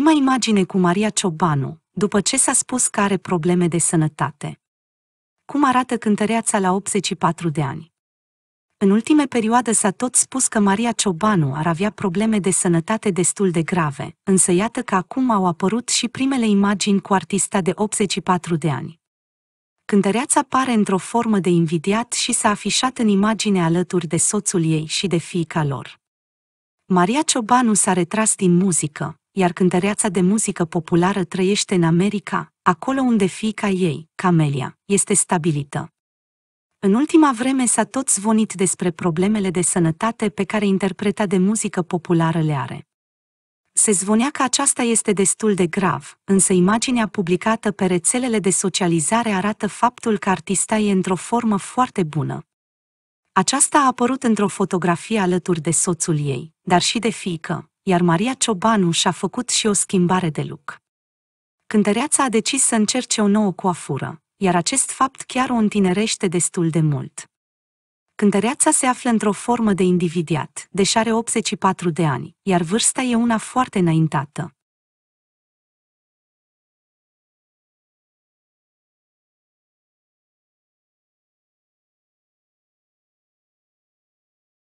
prima imagine cu Maria Ciobanu, după ce s-a spus că are probleme de sănătate. Cum arată cântăreața la 84 de ani? În ultime perioadă s-a tot spus că Maria Ciobanu ar avea probleme de sănătate destul de grave, însă iată că acum au apărut și primele imagini cu artista de 84 de ani. Cântăreața pare într-o formă de invidiat și s-a afișat în imagine alături de soțul ei și de fiica lor. Maria Ciobanu s-a retras din muzică, iar cântăreața de muzică populară trăiește în America, acolo unde fiica ei, Camelia, este stabilită. În ultima vreme s-a tot zvonit despre problemele de sănătate pe care interpreta de muzică populară le are. Se zvonea că aceasta este destul de grav, însă imaginea publicată pe rețelele de socializare arată faptul că artista e într-o formă foarte bună, aceasta a apărut într-o fotografie alături de soțul ei, dar și de fiică, iar Maria Ciobanu și-a făcut și o schimbare de look. Cântăreața a decis să încerce o nouă coafură, iar acest fapt chiar o întinerește destul de mult. Cântăreața se află într-o formă de individiat, deși are 84 de ani, iar vârsta e una foarte înaintată,